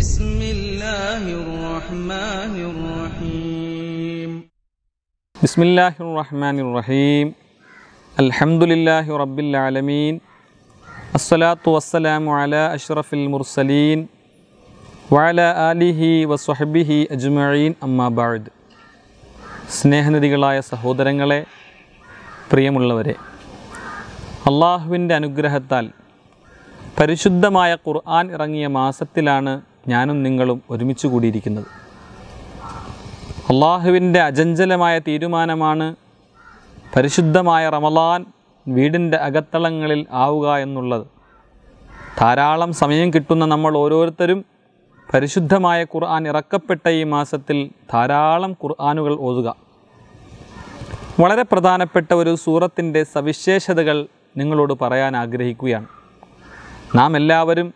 بسم الله الرحمن الرحيم بسم الله الرحمن الرحيم الحمد لله رب العالمين الصلاة والسلام على أشرف المرسلين وعلى آله وصحبه أجمعين أما بعد സ്നേഹനിധികളായ സഹോദരങ്ങളെ പ്രിയമുള്ളവരെ അള്ളാഹുവിൻ്റെ അനുഗ്രഹത്താൽ പരിശുദ്ധമായ ഖുർആൻ ഇറങ്ങിയ മാസത്തിലാണ് ഞാനും നിങ്ങളും ഒരുമിച്ച് കൂടിയിരിക്കുന്നത് അള്ളാഹുവിൻ്റെ അജഞ്ചലമായ തീരുമാനമാണ് പരിശുദ്ധമായ റമലാൻ വീടിൻ്റെ അകത്തളങ്ങളിൽ ആവുക എന്നുള്ളത് ധാരാളം സമയം കിട്ടുന്ന നമ്മൾ ഓരോരുത്തരും പരിശുദ്ധമായ ഖുർആൻ ഇറക്കപ്പെട്ട ഈ മാസത്തിൽ ധാരാളം ഖുർആനുകൾ ഓതുക വളരെ പ്രധാനപ്പെട്ട ഒരു സൂറത്തിൻ്റെ സവിശേഷതകൾ നിങ്ങളോട് പറയാൻ ആഗ്രഹിക്കുകയാണ് നാം എല്ലാവരും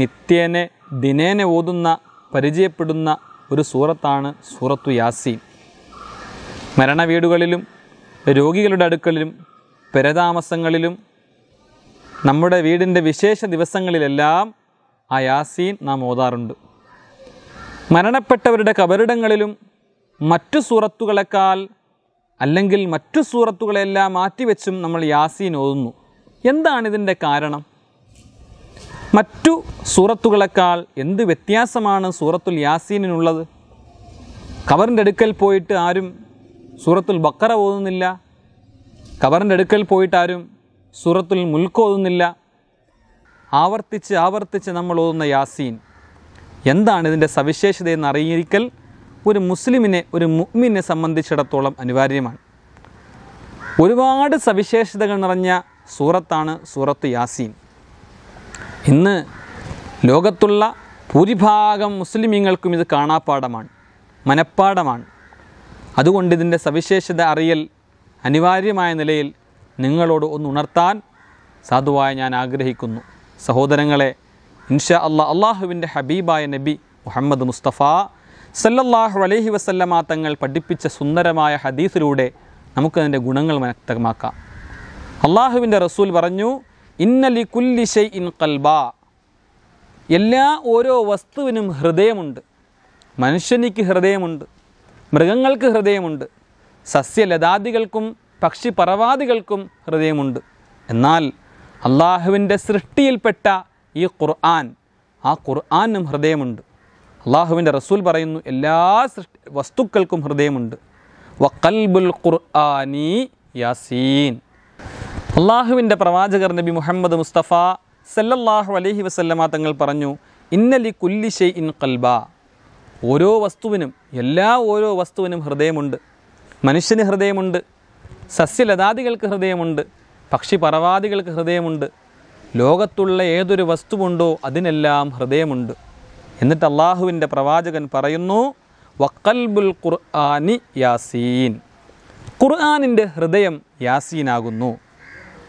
നിത്യേനെ ദിനേനെ ഓതുന്ന പരിചയപ്പെടുന്ന ഒരു സൂറത്താണ് സൂറത്തു യാസീൻ മരണവീടുകളിലും രോഗികളുടെ അടുക്കളിലും പെരതാമസങ്ങളിലും നമ്മുടെ വീടിൻ്റെ വിശേഷ ദിവസങ്ങളിലെല്ലാം ആ യാസീൻ നാം ഓതാറുണ്ട് മരണപ്പെട്ടവരുടെ കബറിടങ്ങളിലും മറ്റു സൂറത്തുകളെക്കാൾ അല്ലെങ്കിൽ മറ്റു സൂറത്തുകളെല്ലാം മാറ്റിവെച്ചും നമ്മൾ യാസീൻ ഓതുന്നു എന്താണ് കാരണം മറ്റു സൂറത്തുകളെക്കാൾ എന്ത് വ്യത്യാസമാണ് സൂറത്തുൽ യാസീനുള്ളത് കവറിൻ്റെ അടുക്കൽ പോയിട്ട് ആരും സൂറത്തുൽ ബക്കറ ഓതുന്നില്ല കവറിൻ്റെ അടുക്കൽ പോയിട്ട് ആരും സൂറത്തുൽ മുൽക്ക് ഓതുന്നില്ല ആവർത്തിച്ച് ആവർത്തിച്ച് നമ്മൾ ഓതുന്ന യാസീൻ എന്താണ് ഇതിൻ്റെ സവിശേഷത എന്ന് അറിഞ്ഞിരിക്കൽ ഒരു മുസ്ലിമിനെ ഒരു മുഹ്മിനെ സംബന്ധിച്ചിടത്തോളം അനിവാര്യമാണ് ഒരുപാട് സവിശേഷതകൾ നിറഞ്ഞ സൂറത്താണ് സൂറത്ത് യാസീൻ ഇന്ന് ലോകത്തുള്ള ഭൂരിഭാഗം മുസ്ലിമീങ്ങൾക്കും ഇത് കാണാപ്പാടമാണ് മനപ്പാടമാണ് അതുകൊണ്ട് ഇതിൻ്റെ സവിശേഷത അറിയൽ അനിവാര്യമായ നിലയിൽ നിങ്ങളോട് ഒന്ന് ഉണർത്താൻ സാധുവായി ഞാൻ ആഗ്രഹിക്കുന്നു സഹോദരങ്ങളെ ഇൻഷാ അള്ളാ അള്ളാഹുവിൻ്റെ ഹബീബായ നബി മുഹമ്മദ് മുസ്തഫ സല്ലല്ലാഹു അലൈഹി വസല്ലമ തങ്ങൾ പഠിപ്പിച്ച സുന്ദരമായ ഹദീസിലൂടെ നമുക്കതിൻ്റെ ഗുണങ്ങൾ വ്യക്തമാക്കാം അള്ളാഹുവിൻ്റെ റസൂൽ പറഞ്ഞു ഇന്നലി കുല്ലി ഇൻ കൽബ എല്ലാ ഓരോ വസ്തുവിനും ഹൃദയമുണ്ട് മനുഷ്യനിക്ക് ഹൃദയമുണ്ട് മൃഗങ്ങൾക്ക് ഹൃദയമുണ്ട് സസ്യലതാദികൾക്കും പക്ഷി പറവാദികൾക്കും ഹൃദയമുണ്ട് എന്നാൽ അള്ളാഹുവിൻ്റെ സൃഷ്ടിയിൽപ്പെട്ട ഈ ഖുർആൻ ആ ഖുർആാനും ഹൃദയമുണ്ട് അള്ളാഹുവിൻ്റെ റസൂൽ പറയുന്നു എല്ലാ സൃഷ്ടി വസ്തുക്കൾക്കും ഹൃദയമുണ്ട് വക്കൽബുൽ ഖുർആാനി യാസീൻ അള്ളാഹുവിൻ്റെ പ്രവാചകർ നബി മുഹമ്മദ് മുസ്തഫ സല്ലല്ലാഹു അലഹി വസല്ലമ തങ്ങൾ പറഞ്ഞു ഇന്നലി കുല്ലി ഷെയ് ഇൻ കൽബ ഓരോ വസ്തുവിനും എല്ലാ ഓരോ വസ്തുവിനും ഹൃദയമുണ്ട് മനുഷ്യന് ഹൃദയമുണ്ട് സസ്യലതാദികൾക്ക് ഹൃദയമുണ്ട് പക്ഷി പറവാദികൾക്ക് ഹൃദയമുണ്ട് ലോകത്തുള്ള ഏതൊരു വസ്തുവുണ്ടോ അതിനെല്ലാം ഹൃദയമുണ്ട് എന്നിട്ട് അള്ളാഹുവിൻ്റെ പ്രവാചകൻ പറയുന്നു വക്കൽബുൽ ഖുർആാനി യാസീൻ ഖുർആാനിൻ്റെ ഹൃദയം യാസീനാകുന്നു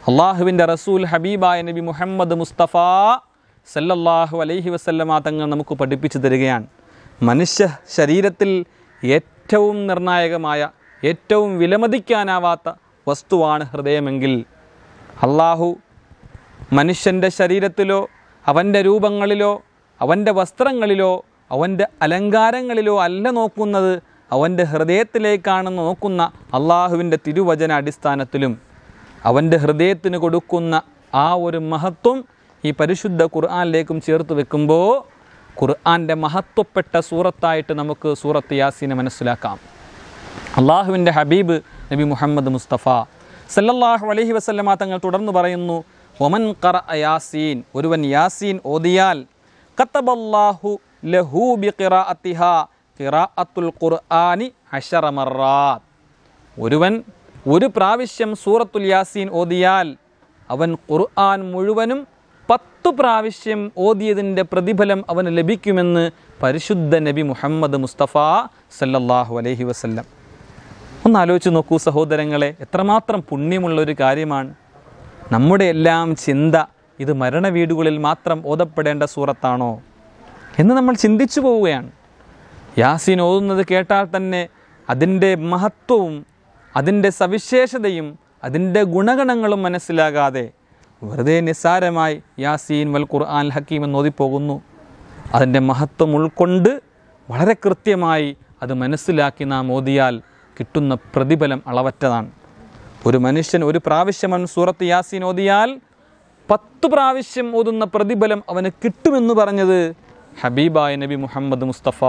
അള്ളാഹുവിൻ്റെ റസൂൽ ഹബീബായ നബി മുഹമ്മദ് മുസ്തഫ സല്ലല്ലാഹു അലൈഹി വസല്ലമ തങ്ങൾ നമുക്ക് പഠിപ്പിച്ചു തരികയാണ് മനുഷ്യ ശരീരത്തിൽ ഏറ്റവും നിർണായകമായ ഏറ്റവും വിലമതിക്കാനാവാത്ത വസ്തുവാണ് ഹൃദയമെങ്കിൽ അള്ളാഹു മനുഷ്യൻ്റെ ശരീരത്തിലോ അവൻ്റെ രൂപങ്ങളിലോ അവൻ്റെ വസ്ത്രങ്ങളിലോ അവൻ്റെ അലങ്കാരങ്ങളിലോ അല്ല നോക്കുന്നത് അവൻ്റെ ഹൃദയത്തിലേക്കാണെന്ന് നോക്കുന്ന അള്ളാഹുവിൻ്റെ തിരുവചന അടിസ്ഥാനത്തിലും അവൻ്റെ ഹൃദയത്തിന് കൊടുക്കുന്ന ആ ഒരു മഹത്വം ഈ പരിശുദ്ധ ഖുർആാനിലേക്കും ചേർത്ത് വെക്കുമ്പോൾ ഖുർആാൻ്റെ മഹത്വപ്പെട്ട സൂറത്തായിട്ട് നമുക്ക് സൂറത്ത് യാസീനെ മനസ്സിലാക്കാം അള്ളാഹുവിൻ്റെ ഹബീബ് നബി മുഹമ്മദ് മുസ്തഫ സല്ലല്ലാഹു അലഹി വസ്ലമ തങ്ങൾ തുടർന്ന് പറയുന്നു ഒമൻ കറ യാസീൻ ഒരുവൻ യാസീൻ ഓതിയാൽ കത്തബല്ലാഹു ലഹു ബി ഖിറാഅത്തിഹ ഖിറാഅത്തുൽ ഖുർആനി അശറമറാത്ത് ഒരുവൻ ഒരു പ്രാവശ്യം സൂറത്തുൽ യാസീൻ ഓതിയാൽ അവൻ ഖുർആൻ മുഴുവനും പത്തു പ്രാവശ്യം ഓതിയതിൻ്റെ പ്രതിഫലം അവന് ലഭിക്കുമെന്ന് പരിശുദ്ധ നബി മുഹമ്മദ് മുസ്തഫ സല്ലല്ലാഹു അലൈഹി വസല്ലം ഒന്ന് ആലോചിച്ച് നോക്കൂ സഹോദരങ്ങളെ എത്രമാത്രം പുണ്യമുള്ളൊരു കാര്യമാണ് നമ്മുടെ എല്ലാം ചിന്ത ഇത് മരണ വീടുകളിൽ മാത്രം ഓതപ്പെടേണ്ട സൂറത്താണോ എന്ന് നമ്മൾ ചിന്തിച്ചു പോവുകയാണ് യാസീൻ ഓതുന്നത് കേട്ടാൽ തന്നെ അതിൻ്റെ മഹത്വവും അതിൻ്റെ സവിശേഷതയും അതിൻ്റെ ഗുണഗണങ്ങളും മനസ്സിലാകാതെ വെറുതെ നിസ്സാരമായി യാസീൻ വൽ ഖുർആൻ ഹക്കീം എന്നോതിപ്പോകുന്നു അതിൻ്റെ മഹത്വം ഉൾക്കൊണ്ട് വളരെ കൃത്യമായി അത് മനസ്സിലാക്കി നാം ഓതിയാൽ കിട്ടുന്ന പ്രതിഫലം അളവറ്റതാണ് ഒരു മനുഷ്യൻ ഒരു പ്രാവശ്യം അവൻ സൂറത്ത് യാസീൻ ഓതിയാൽ പത്ത് പ്രാവശ്യം ഓതുന്ന പ്രതിഫലം അവന് കിട്ടുമെന്ന് പറഞ്ഞത് ഹബീബായ നബി മുഹമ്മദ് മുസ്തഫ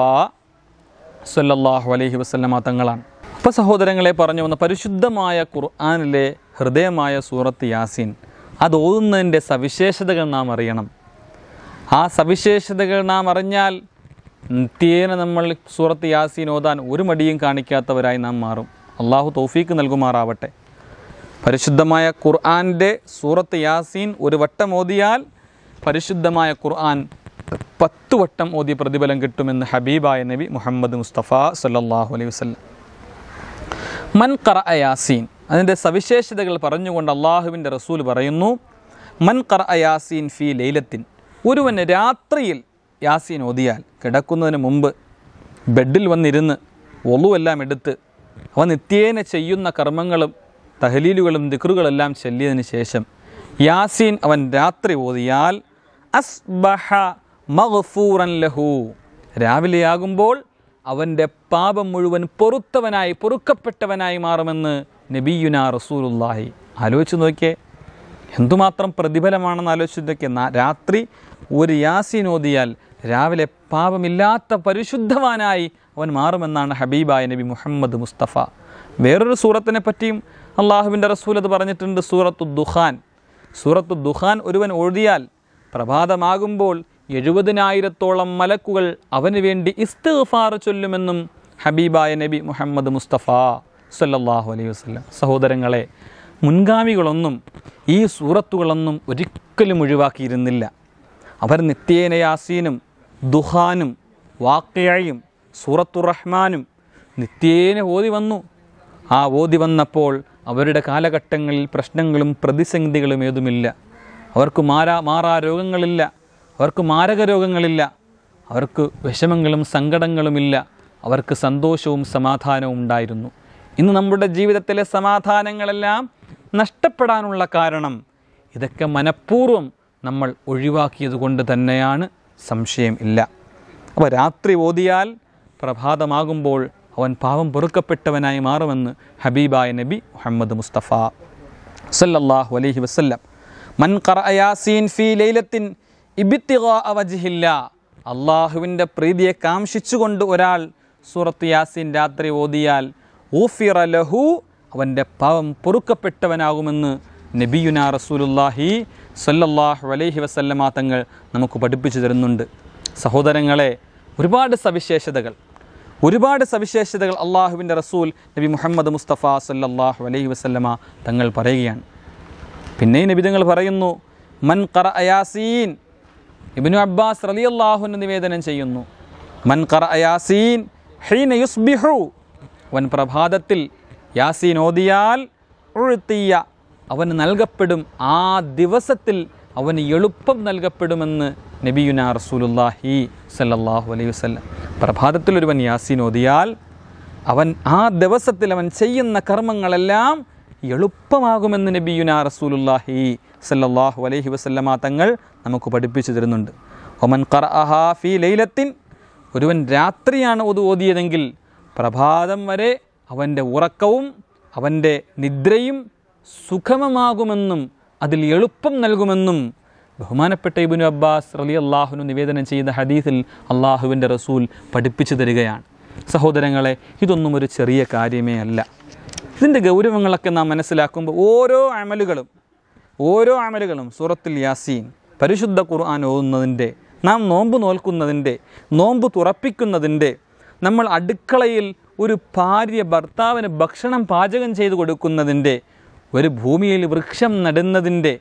സല്ലാഹു അലൈഹി വസ്ലമ തങ്ങളാണ് അപ്പ സഹോദരങ്ങളെ പറഞ്ഞു വന്ന പരിശുദ്ധമായ ഖുർആാനിലെ ഹൃദയമായ സൂറത്ത് യാസീൻ അത് ഓതുന്നതിൻ്റെ സവിശേഷതകൾ നാം അറിയണം ആ സവിശേഷതകൾ നാം അറിഞ്ഞാൽ നിത്യേന നമ്മൾ സൂറത്ത് യാസീൻ ഓതാൻ ഒരു മടിയും കാണിക്കാത്തവരായി നാം മാറും അള്ളാഹു തൗഫീക്ക് നൽകുമാറാവട്ടെ പരിശുദ്ധമായ ഖുർആാൻ്റെ സൂറത്ത് യാസീൻ ഒരു വട്ടം ഓതിയാൽ പരിശുദ്ധമായ ഖുർആൻ പത്ത് വട്ടം ഓതിയ പ്രതിഫലം കിട്ടുമെന്ന് ഹബീബായ നബി മുഹമ്മദ് മുസ്തഫ സല്ലാഹു അലൈഹി വസ്ലം മൻ കറ യാസീൻ അതിൻ്റെ സവിശേഷതകൾ പറഞ്ഞുകൊണ്ട് അള്ളാഹുവിൻ്റെ റസൂൽ പറയുന്നു മൻ കറ യാസീൻ ഫി ലൈലത്തിൻ ഒരുവൻ രാത്രിയിൽ യാസീൻ ഓതിയാൽ കിടക്കുന്നതിന് മുമ്പ് ബെഡിൽ വന്നിരുന്ന് ഒളുവെല്ലാം എടുത്ത് അവ നിത്യേന ചെയ്യുന്ന കർമ്മങ്ങളും തഹലീലുകളും ദിക്റുകളെല്ലാം ചൊല്ലിയതിന് ശേഷം യാസീൻ അവൻ രാത്രി ഓതിയാൽ അസ്ബഹ മഗ്ഫൂറൻ ലഹു രാവിലെയാകുമ്പോൾ അവൻ്റെ പാപം മുഴുവൻ പൊറുത്തവനായി പൊറുക്കപ്പെട്ടവനായി മാറുമെന്ന് നബിയുന റസൂലുല്ലാഹി ആലോചിച്ച് നോക്കിയേ എന്തുമാത്രം പ്രതിഫലമാണെന്ന് ആലോചിച്ച് നോക്കിയ രാത്രി ഒരു യാസീൻ ഓതിയാൽ രാവിലെ പാപമില്ലാത്ത പരിശുദ്ധവാനായി അവൻ മാറുമെന്നാണ് ഹബീബായ നബി മുഹമ്മദ് മുസ്തഫ വേറൊരു സൂറത്തിനെ പറ്റിയും അള്ളാഹുവിൻ്റെ റസൂൽ അത് പറഞ്ഞിട്ടുണ്ട് സൂറത്തു ദുഖാൻ സൂറത്തു ദുഖാൻ ഒരുവൻ ഒഴുതിയാൽ പ്രഭാതമാകുമ്പോൾ എഴുപതിനായിരത്തോളം മലക്കുകൾ അവന് വേണ്ടി ഇസ്തഫാർ ചൊല്ലുമെന്നും ഹബീബായ നബി മുഹമ്മദ് മുസ്തഫ സല്ലാഹു അലൈഹി വസ്ലം സഹോദരങ്ങളെ മുൻഗാമികളൊന്നും ഈ സൂറത്തുകളൊന്നും ഒരിക്കലും ഒഴിവാക്കിയിരുന്നില്ല അവർ നിത്യേന യാസീനും ദുഹാനും വാക്കയായും സൂറത്തു റഹ്മാനും നിത്യേന ഓതി വന്നു ആ ഓതി വന്നപ്പോൾ അവരുടെ കാലഘട്ടങ്ങളിൽ പ്രശ്നങ്ങളും പ്രതിസന്ധികളും ഏതുമില്ല അവർക്ക് മാറാ മാറാ രോഗങ്ങളില്ല അവർക്ക് മാരക രോഗങ്ങളില്ല അവർക്ക് വിഷമങ്ങളും സങ്കടങ്ങളുമില്ല അവർക്ക് സന്തോഷവും സമാധാനവും ഉണ്ടായിരുന്നു ഇന്ന് നമ്മുടെ ജീവിതത്തിലെ സമാധാനങ്ങളെല്ലാം നഷ്ടപ്പെടാനുള്ള കാരണം ഇതൊക്കെ മനഃപൂർവ്വം നമ്മൾ ഒഴിവാക്കിയത് കൊണ്ട് തന്നെയാണ് സംശയം ഇല്ല അപ്പോൾ രാത്രി ഓതിയാൽ പ്രഭാതമാകുമ്പോൾ അവൻ പാവം പൊറുക്കപ്പെട്ടവനായി മാറുമെന്ന് ഹബീബായ നബി മുഹമ്മദ് മുസ്തഫ സല്ലല്ലാഹു അലൈഹി വസല്ലം മൻ ഖറഅ യാസീൻ ഫീ ലൈലത്തിൻ ഇബിത്തിഗോ അവജിഹില്ല അള്ളാഹുവിൻ്റെ പ്രീതിയെ കാംക്ഷിച്ചുകൊണ്ട് ഒരാൾ സൂറത്ത് യാസിൻ രാത്രി ഓതിയാൽ ഊഫിറ ലഹു അവൻ്റെ പാവം പൊറുക്കപ്പെട്ടവനാകുമെന്ന് നബിയുന റസൂലുല്ലാഹി സല്ലല്ലാഹു അലൈഹി വസല്ലമ തങ്ങൾ നമുക്ക് പഠിപ്പിച്ചു തരുന്നുണ്ട് സഹോദരങ്ങളെ ഒരുപാട് സവിശേഷതകൾ ഒരുപാട് സവിശേഷതകൾ അള്ളാഹുവിൻ്റെ റസൂൽ നബി മുഹമ്മദ് മുസ്തഫ സല്ലല്ലാഹു അലൈഹി വസല്ലമ തങ്ങൾ പറയുകയാണ് പിന്നെ നബി തങ്ങൾ പറയുന്നു മൻ കറ അയാസീൻ ഇബിനു അബ്ബാസ് റലി അള്ളാഹുന് നിവേദനം ചെയ്യുന്നു മൻ യാസീൻ ഹീന യുസ്ബിഹു വൻ പ്രഭാതത്തിൽ യാസീൻ ഓതിയാൽ ഉഴുത്തിയ അവന് നൽകപ്പെടും ആ ദിവസത്തിൽ അവന് എളുപ്പം നൽകപ്പെടുമെന്ന് നബിയുന റസൂലുല്ലാഹി സല്ലാഹു അലൈഹി വസ്ലം പ്രഭാതത്തിൽ ഒരുവൻ യാസീൻ ഓതിയാൽ അവൻ ആ ദിവസത്തിൽ അവൻ ചെയ്യുന്ന കർമ്മങ്ങളെല്ലാം എളുപ്പമാകുമെന്ന് നബിയുന റസൂലുല്ലാഹി സല്ലാഹു അലൈഹി വസല്ലമ തങ്ങൾ നമുക്ക് പഠിപ്പിച്ചു തരുന്നുണ്ട് ഒമൻ ഖർ ഫി ലൈലത്തിൻ ഒരുവൻ രാത്രിയാണ് ഒതു ഓതിയതെങ്കിൽ പ്രഭാതം വരെ അവൻ്റെ ഉറക്കവും അവൻ്റെ നിദ്രയും സുഖമമാകുമെന്നും അതിൽ എളുപ്പം നൽകുമെന്നും ബഹുമാനപ്പെട്ട ഇബിനു അബ്ബാസ് റലി അള്ളാഹുനു നിവേദനം ചെയ്യുന്ന ഹദീസിൽ അള്ളാഹുവിൻ്റെ റസൂൽ പഠിപ്പിച്ചു തരികയാണ് സഹോദരങ്ങളെ ഇതൊന്നും ഒരു ചെറിയ കാര്യമേ അല്ല ഇതിൻ്റെ ഗൗരവങ്ങളൊക്കെ നാം മനസ്സിലാക്കുമ്പോൾ ഓരോ അമലുകളും ഓരോ അമലുകളും സൂറത്തിൽ യാസീൻ പരിശുദ്ധ ഖുർആൻ ഓതുന്നതിൻ്റെ നാം നോമ്പ് നോൽക്കുന്നതിൻ്റെ നോമ്പ് തുറപ്പിക്കുന്നതിൻ്റെ നമ്മൾ അടുക്കളയിൽ ഒരു ഭാര്യ ഭർത്താവിന് ഭക്ഷണം പാചകം ചെയ്ത് കൊടുക്കുന്നതിൻ്റെ ഒരു ഭൂമിയിൽ വൃക്ഷം നടുന്നതിൻ്റെ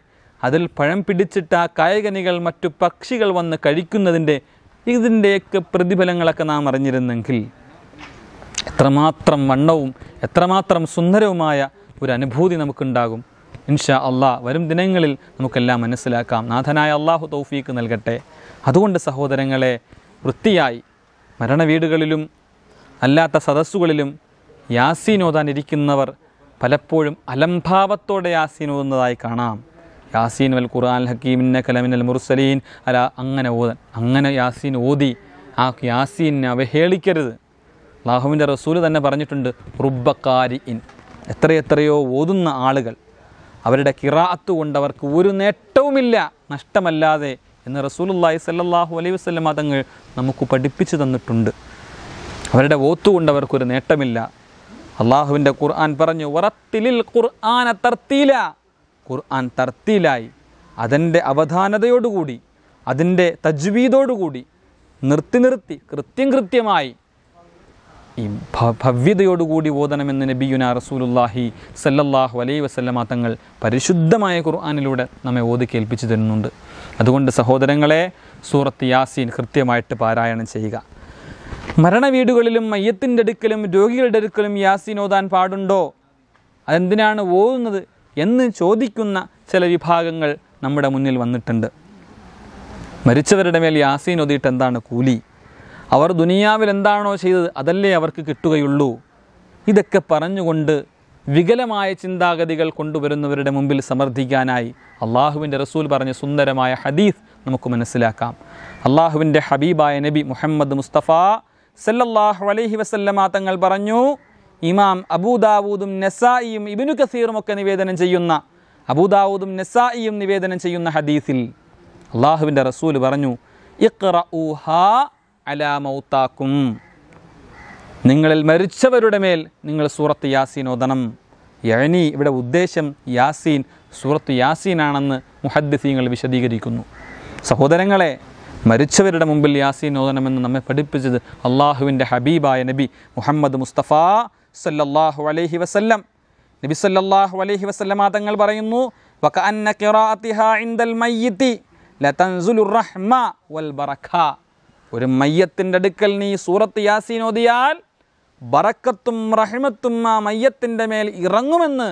അതിൽ പഴം പിടിച്ചിട്ട കായകനികൾ മറ്റു പക്ഷികൾ വന്ന് കഴിക്കുന്നതിൻ്റെ ഇതിൻ്റെയൊക്കെ പ്രതിഫലങ്ങളൊക്കെ നാം അറിഞ്ഞിരുന്നെങ്കിൽ എത്രമാത്രം വണ്ണവും എത്രമാത്രം സുന്ദരവുമായ ഒരു അനുഭൂതി നമുക്കുണ്ടാകും ഇൻഷാ അള്ളാഹ് വരും ദിനങ്ങളിൽ നമുക്കെല്ലാം മനസ്സിലാക്കാം നാഥനായ അള്ളാഹു തൗഫീക്ക് നൽകട്ടെ അതുകൊണ്ട് സഹോദരങ്ങളെ വൃത്തിയായി മരണവീടുകളിലും അല്ലാത്ത സദസ്സുകളിലും യാസീൻ ഇരിക്കുന്നവർ പലപ്പോഴും അലംഭാവത്തോടെ യാസീൻ ഓതുന്നതായി കാണാം യാസീൻ വൽ ഖുർആൻ ഹക്കീമിന്ന അൽ മുർസലീൻ അല അങ്ങനെ ഓതൻ അങ്ങനെ യാസീൻ ഓതി ആ യാസീനെ അവഹേളിക്കരുത് അള്ളാഹുവിൻ്റെ റസൂൽ തന്നെ പറഞ്ഞിട്ടുണ്ട് റുബക്കാരി ഇൻ എത്രയെത്രയോ ഓതുന്ന ആളുകൾ അവരുടെ കിറാഅത്ത് കൊണ്ട് അവർക്ക് ഒരു നേട്ടവുമില്ല നഷ്ടമല്ലാതെ എന്ന് റസൂലുല്ലാഹി സല്ലാഹു അലൈഹി വസ്ലം തങ്ങൾ നമുക്ക് പഠിപ്പിച്ചു തന്നിട്ടുണ്ട് അവരുടെ ഓത്തു കൊണ്ട് അവർക്കൊരു നേട്ടമില്ല അള്ളാഹുവിൻ്റെ ഖുർആൻ പറഞ്ഞു വറത്തിലിൽ ഖുർആാന തർത്തീല ഖുർആൻ തർത്തീലായി അതിൻ്റെ അവധാനതയോടുകൂടി അതിൻ്റെ തജ്വീതോടുകൂടി നിർത്തി നിർത്തി കൃത്യം കൃത്യമായി ഈ ഭവ്യതയോടുകൂടി ഓതണമെന്ന് നബിയുന റസൂലുല്ലാഹി സല്ലല്ലാഹു അലൈ വസല്ലമ തങ്ങൾ പരിശുദ്ധമായ ഖുർആാനിലൂടെ നമ്മെ ഓതി കേൾപ്പിച്ചു തരുന്നുണ്ട് അതുകൊണ്ട് സഹോദരങ്ങളെ സൂറത്ത് യാസീൻ കൃത്യമായിട്ട് പാരായണം ചെയ്യുക മരണവീടുകളിലും മയ്യത്തിൻ്റെ അടുക്കലും രോഗികളുടെ അടുക്കലും യാസീൻ ഓതാൻ പാടുണ്ടോ അതെന്തിനാണ് ഓതുന്നത് എന്ന് ചോദിക്കുന്ന ചില വിഭാഗങ്ങൾ നമ്മുടെ മുന്നിൽ വന്നിട്ടുണ്ട് മരിച്ചവരുടെ മേൽ യാസീൻ ഒതിയിട്ട് എന്താണ് കൂലി അവർ ദുനിയാവിൽ എന്താണോ ചെയ്തത് അതല്ലേ അവർക്ക് കിട്ടുകയുള്ളൂ ഇതൊക്കെ പറഞ്ഞുകൊണ്ട് വികലമായ ചിന്താഗതികൾ കൊണ്ടുവരുന്നവരുടെ മുമ്പിൽ സമർത്ഥിക്കാനായി അള്ളാഹുവിൻ്റെ റസൂൽ പറഞ്ഞ സുന്ദരമായ ഹദീസ് നമുക്ക് മനസ്സിലാക്കാം അള്ളാഹുവിൻ്റെ ഹബീബായ നബി മുഹമ്മദ് മുസ്തഫ സല്ലല്ലാഹു അലൈഹി വസല്ലമ തങ്ങൾ പറഞ്ഞു ഇമാം അബൂദാവൂദും നസായിയും ഇബിനു കസീറും ഒക്കെ നിവേദനം ചെയ്യുന്ന അബൂദാവൂദും നസായിയും നിവേദനം ചെയ്യുന്ന ഹദീസിൽ അള്ളാഹുവിൻ്റെ റസൂൽ പറഞ്ഞു ഊഹാ അലാമൗത്താക്കും നിങ്ങളിൽ മരിച്ചവരുടെ മേൽ നിങ്ങൾ സൂറത്ത് യാസീൻ ഓതണം യനി ഇവിടെ ഉദ്ദേശം യാസീൻ സൂറത്ത് യാസീനാണെന്ന് മുഹദ്ദിസീങ്ങൾ വിശദീകരിക്കുന്നു സഹോദരങ്ങളെ മരിച്ചവരുടെ മുമ്പിൽ യാസീൻ ഓതണമെന്ന് നമ്മെ പഠിപ്പിച്ചത് അള്ളാഹുവിൻ്റെ ഹബീബായ നബി മുഹമ്മദ് മുസ്തഫ സല്ലല്ലാഹു അലൈഹി വസല്ലം നബി സല്ലല്ലാഹു അലൈഹി വസല്ലമ തങ്ങൾ പറയുന്നു വക ഇൻദൽ മയ്യിത്തി ലതൻസുലുർ റഹ്മ വൽ ബറഖ ഒരു മയ്യത്തിൻ്റെ അടുക്കൽ നീ സൂറത്ത് യാസീൻ ഓതിയാൽ ബറക്കത്തും റഹിമത്തും ആ മയ്യത്തിൻ്റെ മേൽ ഇറങ്ങുമെന്ന്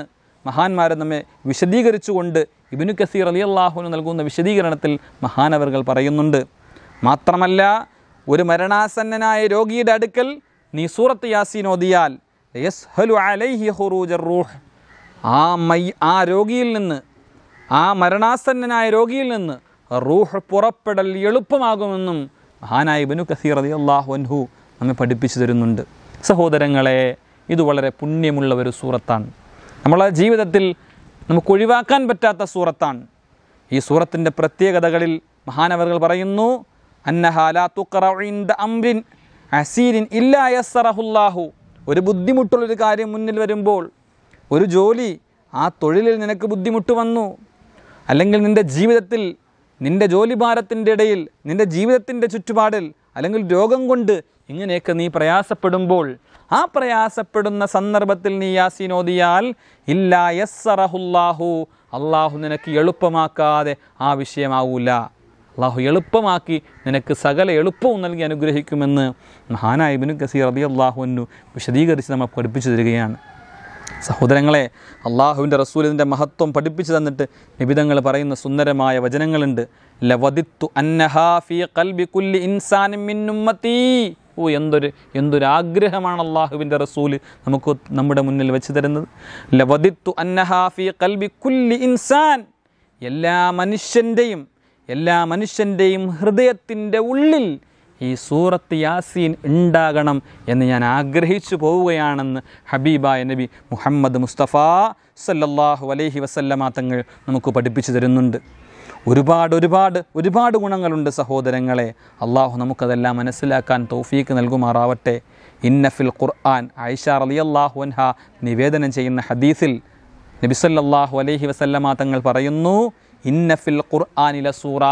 മഹാന്മാർ നമ്മെ വിശദീകരിച്ചുകൊണ്ട് ഇബിനു കസീർ അലി അള്ളാഹുവിന് നൽകുന്ന വിശദീകരണത്തിൽ മഹാനവറുകൾ പറയുന്നുണ്ട് മാത്രമല്ല ഒരു മരണാസന്നനായ രോഗിയുടെ അടുക്കൽ നീ സൂറത്ത് യാസീൻ ഓതിയാൽ യസ്ഹലു അലൈഹി റൂഹ് ആ മൈ ആ രോഗിയിൽ നിന്ന് ആ മരണാസന്നനായ രോഗിയിൽ നിന്ന് റൂഹ് പുറപ്പെടൽ എളുപ്പമാകുമെന്നും മഹാനായ ഇബനു കസീർ അതി അള്ളാഹുൻഹു നമ്മെ പഠിപ്പിച്ചു തരുന്നുണ്ട് സഹോദരങ്ങളെ ഇത് വളരെ പുണ്യമുള്ള ഒരു സൂറത്താണ് നമ്മളെ ജീവിതത്തിൽ നമുക്ക് ഒഴിവാക്കാൻ പറ്റാത്ത സൂറത്താണ് ഈ സൂറത്തിൻ്റെ പ്രത്യേകതകളിൽ മഹാനവറുകൾ പറയുന്നു അന്നഹാല ഇല്ലാ യസ്സറഹുല്ലാഹു ഒരു ബുദ്ധിമുട്ടുള്ളൊരു കാര്യം മുന്നിൽ വരുമ്പോൾ ഒരു ജോലി ആ തൊഴിലിൽ നിനക്ക് ബുദ്ധിമുട്ട് വന്നു അല്ലെങ്കിൽ നിൻ്റെ ജീവിതത്തിൽ നിൻ്റെ ജോലിഭാരത്തിൻ്റെ ഇടയിൽ നിൻ്റെ ജീവിതത്തിൻ്റെ ചുറ്റുപാടിൽ അല്ലെങ്കിൽ രോഗം കൊണ്ട് ഇങ്ങനെയൊക്കെ നീ പ്രയാസപ്പെടുമ്പോൾ ആ പ്രയാസപ്പെടുന്ന സന്ദർഭത്തിൽ നീ യാസീനോദിയാൽ ഇല്ല യസ്സറഹുല്ലാഹു അള്ളാഹു നിനക്ക് എളുപ്പമാക്കാതെ ആ വിഷയമാവൂല അള്ളാഹു എളുപ്പമാക്കി നിനക്ക് സകല എളുപ്പവും നൽകി അനുഗ്രഹിക്കുമെന്ന് മഹാനായിബിനു കസീർ അതി അള്ളാഹു എന്നു വിശദീകരിച്ച് നമ്മൾ പഠിപ്പിച്ചു തരികയാണ് സഹോദരങ്ങളെ അള്ളാഹുവിൻ്റെ റസൂലിൻ്റെ മഹത്വം പഠിപ്പിച്ചു തന്നിട്ട് നിബിധങ്ങൾ പറയുന്ന സുന്ദരമായ വചനങ്ങളുണ്ട് ലവദിത്തു അന്നഹാഫി കൽബി കുല്ലി ഇൻസാനും മിന്നുമ്മത്തീ ഓ എന്തൊരു എന്തൊരാഗ്രഹമാണ് അള്ളാഹുവിൻ്റെ റസൂല് നമുക്ക് നമ്മുടെ മുന്നിൽ വെച്ച് തരുന്നത് ലവദിത്തു അന്നഹാഫി കൽബി കുല്ലി ഇൻസാൻ എല്ലാ മനുഷ്യൻ്റെയും എല്ലാ മനുഷ്യൻ്റെയും ഹൃദയത്തിൻ്റെ ഉള്ളിൽ ഈ സൂറത്ത് യാസീൻ ഉണ്ടാകണം എന്ന് ഞാൻ ആഗ്രഹിച്ചു പോവുകയാണെന്ന് ഹബീബായ നബി മുഹമ്മദ് മുസ്തഫ സല്ലല്ലാഹു അലൈഹി വസല്ലമ തങ്ങൾ നമുക്ക് പഠിപ്പിച്ചു തരുന്നുണ്ട് ഒരുപാട് ഒരുപാട് ഒരുപാട് ഗുണങ്ങളുണ്ട് സഹോദരങ്ങളെ അള്ളാഹു നമുക്കതെല്ലാം മനസ്സിലാക്കാൻ തോഫീക്ക് നൽകുമാറാവട്ടെ ഇന്നഫിൽ ഖുർആൻ ആയിഷ റളിയല്ലാഹു അൻഹ നിവേദനം ചെയ്യുന്ന ഹദീസിൽ നബിസല്ലാഹു അലൈഹി വസല്ലമ തങ്ങൾ പറയുന്നു ഇന്നഫിൽ ഖുർആാനില സൂറ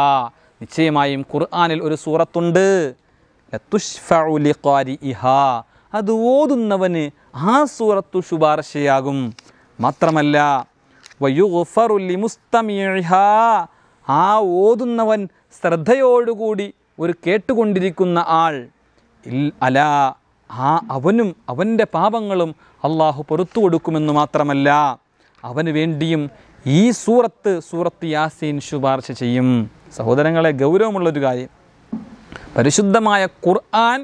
നിശ്ചയമായും ഖുർആാനിൽ ഒരു സൂറത്തുണ്ട് ഇഹാ അത് ഓതുന്നവന് ആ സൂറത്തു ശുപാർശയാകും മാത്രമല്ല ആ ഓതുന്നവൻ ശ്രദ്ധയോടുകൂടി ഒരു കേട്ടുകൊണ്ടിരിക്കുന്ന ആൾ ഇൽ അല ആ അവനും അവൻ്റെ പാപങ്ങളും അള്ളാഹു പുറത്തു കൊടുക്കുമെന്ന് മാത്രമല്ല അവന് വേണ്ടിയും ഈ സൂറത്ത് സൂറത്ത് യാസീൻ ശുപാർശ ചെയ്യും സഹോദരങ്ങളെ ഗൗരവമുള്ളൊരു കാര്യം പരിശുദ്ധമായ ഖുർആൻ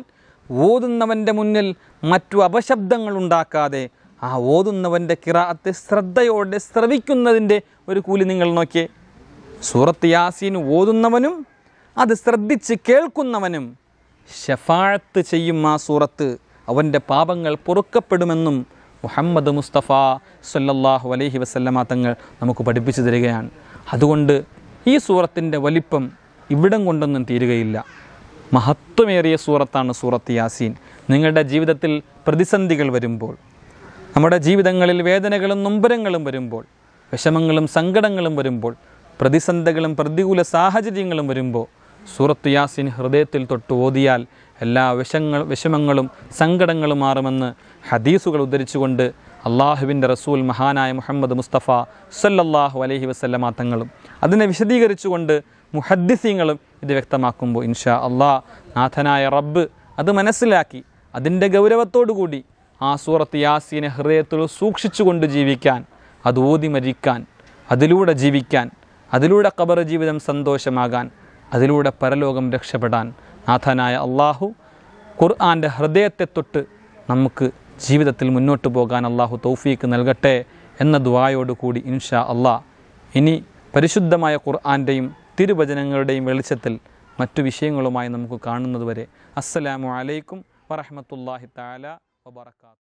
ഓതുന്നവൻ്റെ മുന്നിൽ മറ്റു അപശബ്ദങ്ങൾ ഉണ്ടാക്കാതെ ആ ഓതുന്നവൻ്റെ കിറാത്തെ ശ്രദ്ധയോടെ ശ്രവിക്കുന്നതിൻ്റെ ഒരു കൂലി നിങ്ങൾ നോക്കിയേ സൂറത്ത് യാസീൻ ഓതുന്നവനും അത് ശ്രദ്ധിച്ച് കേൾക്കുന്നവനും ഷഫാഴത്ത് ചെയ്യും ആ സൂറത്ത് അവൻ്റെ പാപങ്ങൾ പൊറുക്കപ്പെടുമെന്നും മുഹമ്മദ് മുസ്തഫ സല്ലല്ലാഹു അലൈഹി വസല്ലമ തങ്ങൾ നമുക്ക് പഠിപ്പിച്ചു തരികയാണ് അതുകൊണ്ട് ഈ സൂറത്തിൻ്റെ വലിപ്പം ഇവിടം കൊണ്ടൊന്നും തീരുകയില്ല മഹത്വമേറിയ സൂറത്താണ് സൂറത്ത് യാസീൻ നിങ്ങളുടെ ജീവിതത്തിൽ പ്രതിസന്ധികൾ വരുമ്പോൾ നമ്മുടെ ജീവിതങ്ങളിൽ വേദനകളും നൊമ്പരങ്ങളും വരുമ്പോൾ വിഷമങ്ങളും സങ്കടങ്ങളും വരുമ്പോൾ പ്രതിസന്ധികളും പ്രതികൂല സാഹചര്യങ്ങളും വരുമ്പോൾ സൂറത്ത് യാസിൻ ഹൃദയത്തിൽ തൊട്ട് ഓതിയാൽ എല്ലാ വിഷങ്ങൾ വിഷമങ്ങളും സങ്കടങ്ങളും മാറുമെന്ന് ഹദീസുകൾ ഉദ്ധരിച്ചുകൊണ്ട് അള്ളാഹുവിൻ്റെ റസൂൽ മഹാനായ മുഹമ്മദ് മുസ്തഫ സല്ലല്ലാഹു അലഹി വസല്ലമാ തങ്ങളും അതിനെ വിശദീകരിച്ചുകൊണ്ട് മുഹദ്ദിസീങ്ങളും ഇത് വ്യക്തമാക്കുമ്പോൾ ഇൻഷാ അള്ളാ നാഥനായ റബ്ബ് അത് മനസ്സിലാക്കി അതിൻ്റെ കൂടി ആ സൂറത്ത് യാസീനെ ഹൃദയത്തിൽ സൂക്ഷിച്ചുകൊണ്ട് ജീവിക്കാൻ അത് ഊതി മരിക്കാൻ അതിലൂടെ ജീവിക്കാൻ അതിലൂടെ കബർ ജീവിതം സന്തോഷമാകാൻ അതിലൂടെ പരലോകം രക്ഷപ്പെടാൻ നാഥനായ അള്ളാഹു ഖുർആാൻ്റെ ഹൃദയത്തെ തൊട്ട് നമുക്ക് ജീവിതത്തിൽ മുന്നോട്ട് പോകാൻ അള്ളാഹു തൗഫീക്ക് നൽകട്ടെ എന്ന ദുവായോടുകൂടി ഇൻഷാ അള്ളാ ഇനി പരിശുദ്ധമായ ഖുർആാൻ്റെയും തിരുവചനങ്ങളുടെയും വെളിച്ചത്തിൽ മറ്റു വിഷയങ്ങളുമായി നമുക്ക് കാണുന്നതുവരെ അസ്സലാമു അലൈക്കും വറഹമത്തല്ലാഹി താല വബർക്കാത്തു